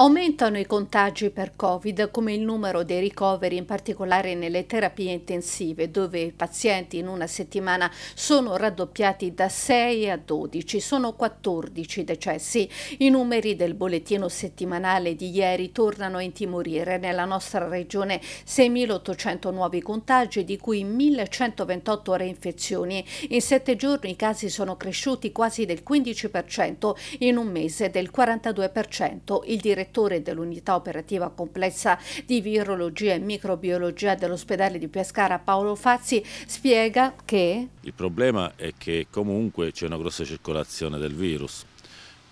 Aumentano i contagi per Covid, come il numero dei ricoveri, in particolare nelle terapie intensive, dove i pazienti in una settimana sono raddoppiati da 6 a 12, sono 14 decessi. I numeri del bollettino settimanale di ieri tornano a intimorire. Nella nostra regione 6.800 nuovi contagi, di cui 1.128 reinfezioni. In sette giorni i casi sono cresciuti quasi del 15%, in un mese del 42%. Il direttore direttore dell'unità operativa complessa di virologia e microbiologia dell'ospedale di Pescara Paolo Fazzi spiega che il problema è che comunque c'è una grossa circolazione del virus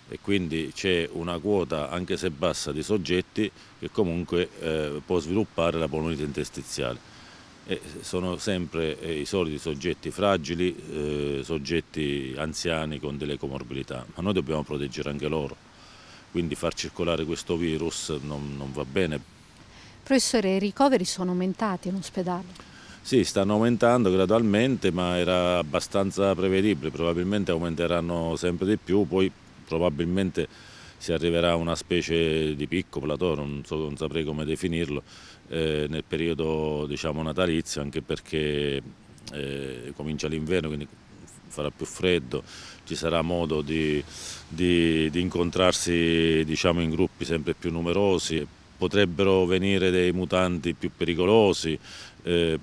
e quindi c'è una quota anche se bassa di soggetti che comunque eh, può sviluppare la polmonite interstiziale. E sono sempre eh, i soliti soggetti fragili, eh, soggetti anziani con delle comorbilità, ma noi dobbiamo proteggere anche loro quindi far circolare questo virus non, non va bene. Professore, i ricoveri sono aumentati in ospedale? Sì, stanno aumentando gradualmente, ma era abbastanza prevedibile, probabilmente aumenteranno sempre di più, poi probabilmente si arriverà a una specie di picco plateau, non, so, non saprei come definirlo, eh, nel periodo diciamo, natalizio, anche perché eh, comincia l'inverno, quindi farà più freddo, ci sarà modo di, di, di incontrarsi diciamo, in gruppi sempre più numerosi, potrebbero venire dei mutanti più pericolosi, eh,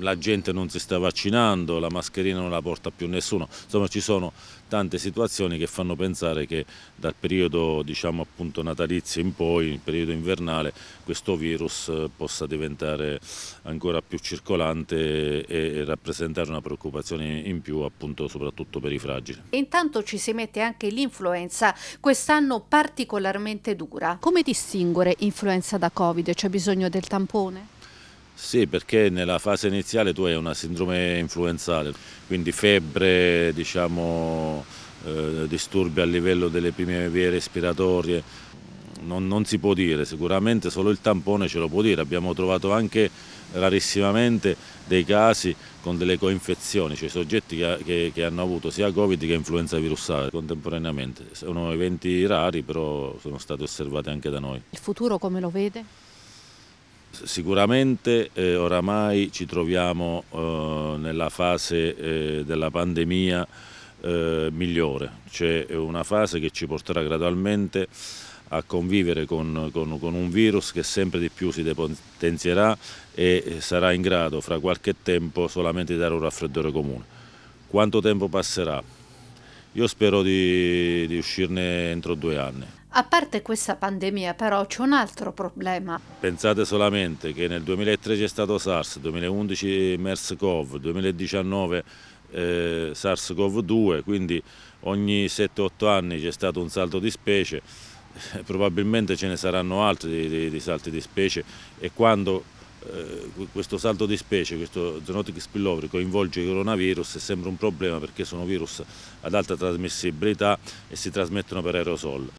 la gente non si sta vaccinando, la mascherina non la porta più nessuno, insomma ci sono tante situazioni che fanno pensare che dal periodo diciamo, natalizio in poi, il periodo invernale, questo virus eh, possa diventare ancora più circolante e, rappresentare una preoccupazione in più appunto, soprattutto per i fragili. intanto ci si mette anche l'influenza, quest'anno particolarmente dura. Come distinguere influenza da Covid? C'è bisogno del tampone? Sì, perché nella fase iniziale tu hai una sindrome influenzale, quindi febbre, diciamo, eh, disturbi a livello delle prime vie respiratorie, non, non, si può dire, sicuramente solo il tampone ce lo può dire, abbiamo trovato anche rarissimamente dei casi con delle coinfezioni, cioè soggetti che, che, che hanno avuto sia Covid che influenza virusale contemporaneamente, sono eventi rari però sono stati osservati anche da noi. Il futuro come lo vede? Sicuramente eh, oramai ci troviamo eh, nella fase eh, della pandemia eh, migliore, c'è una fase che ci porterà gradualmente a convivere con, con, con, un virus che sempre di più si depotenzierà e eh, sarà in grado fra qualche tempo solamente di dare un raffreddore comune. Quanto tempo passerà? Io spero di, di uscirne entro due anni. A parte questa pandemia però c'è un altro problema. Pensate solamente che nel 2013 è stato SARS, 2011 MERS-CoV, 2019 eh, SARS-CoV-2, quindi ogni 7-8 anni c'è stato un salto di specie, probabilmente ce ne saranno altri di, di, di salti di specie e quando eh, questo salto di specie, questo zoonotic spillover coinvolge il coronavirus è sempre un problema perché sono virus ad alta trasmissibilità e si trasmettono per aerosol.